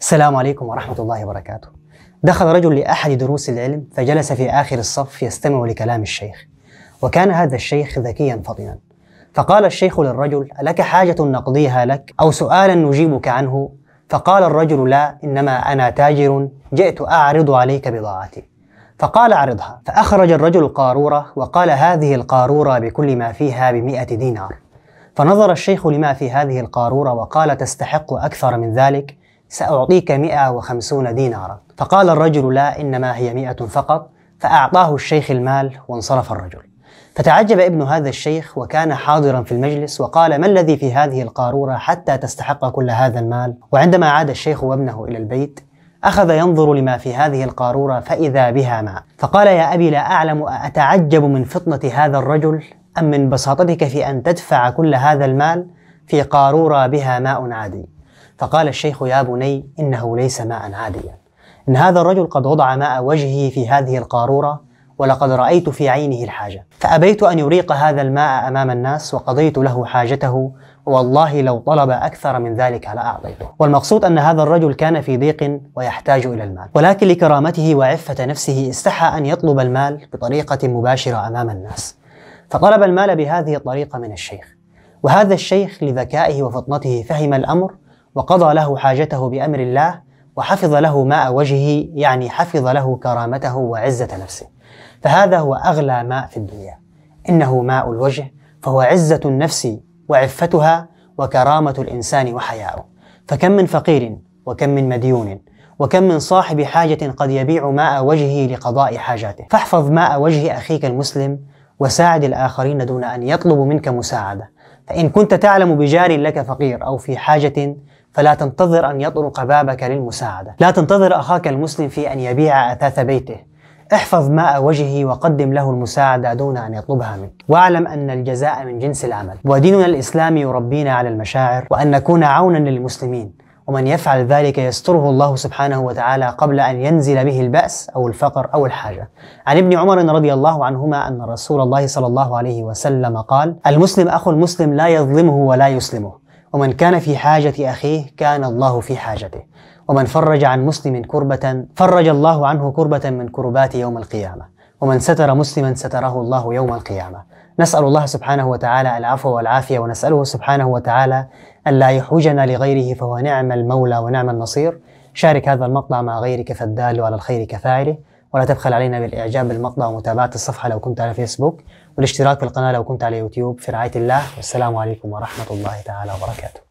السلام عليكم ورحمة الله وبركاته دخل رجل لأحد دروس العلم فجلس في آخر الصف يستمع لكلام الشيخ وكان هذا الشيخ ذكيا فطنا فقال الشيخ للرجل ألك حاجة نقضيها لك أو سؤالا نجيبك عنه فقال الرجل لا إنما أنا تاجر جئت أعرض عليك بضاعتي فقال أعرضها فأخرج الرجل القارورة وقال هذه القارورة بكل ما فيها بمئة دينار فنظر الشيخ لما في هذه القارورة وقال تستحق أكثر من ذلك سأعطيك 150 دينارا فقال الرجل لا إنما هي 100 فقط فأعطاه الشيخ المال وانصرف الرجل فتعجب ابن هذا الشيخ وكان حاضرا في المجلس وقال ما الذي في هذه القارورة حتى تستحق كل هذا المال وعندما عاد الشيخ وابنه إلى البيت أخذ ينظر لما في هذه القارورة فإذا بها ماء فقال يا أبي لا أعلم أتعجب من فطنة هذا الرجل أم من بساطتك في أن تدفع كل هذا المال في قارورة بها ماء عادي فقال الشيخ يا بني إنه ليس ماء عاديا إن هذا الرجل قد وضع ماء وجهه في هذه القارورة ولقد رأيت في عينه الحاجة فأبيت أن يريق هذا الماء أمام الناس وقضيت له حاجته والله لو طلب أكثر من ذلك لأعطيته والمقصود أن هذا الرجل كان في ضيق ويحتاج إلى المال ولكن لكرامته وعفة نفسه استحى أن يطلب المال بطريقة مباشرة أمام الناس فطلب المال بهذه الطريقة من الشيخ وهذا الشيخ لذكائه وفطنته فهم الأمر وقضى له حاجته بأمر الله وحفظ له ماء وجهه يعني حفظ له كرامته وعزة نفسه فهذا هو أغلى ماء في الدنيا إنه ماء الوجه فهو عزة النفس وعفتها وكرامة الإنسان وحياؤه فكم من فقير وكم من مديون وكم من صاحب حاجة قد يبيع ماء وجهه لقضاء حاجاته فاحفظ ماء وجه أخيك المسلم وساعد الآخرين دون أن يطلبوا منك مساعدة فإن كنت تعلم بجار لك فقير أو في حاجة فلا تنتظر أن يطرق بابك للمساعدة لا تنتظر أخاك المسلم في أن يبيع أثاث بيته احفظ ماء وجهه وقدم له المساعدة دون أن يطلبها منك واعلم أن الجزاء من جنس العمل وديننا الإسلامي يربينا على المشاعر وأن نكون عونا للمسلمين ومن يفعل ذلك يستره الله سبحانه وتعالى قبل أن ينزل به البأس أو الفقر أو الحاجة عن ابن عمر رضي الله عنهما أن رسول الله صلى الله عليه وسلم قال المسلم أخو المسلم لا يظلمه ولا يسلمه ومن كان في حاجة أخيه كان الله في حاجته ومن فرج عن مسلم كربة فرج الله عنه كربة من كربات يوم القيامة ومن ستر مسلما ستره الله يوم القيامة نسأل الله سبحانه وتعالى العفو والعافية ونسأله سبحانه وتعالى أن لا يحوجنا لغيره فهو نعم المولى ونعم النصير شارك هذا المقطع مع غيرك فالدال على الخير كفاعله ولا تبخل علينا بالإعجاب بالمقطع ومتابعة الصفحة لو كنت على فيسبوك والاشتراك في القناة لو كنت على يوتيوب في رعاية الله والسلام عليكم ورحمة الله تعالى وبركاته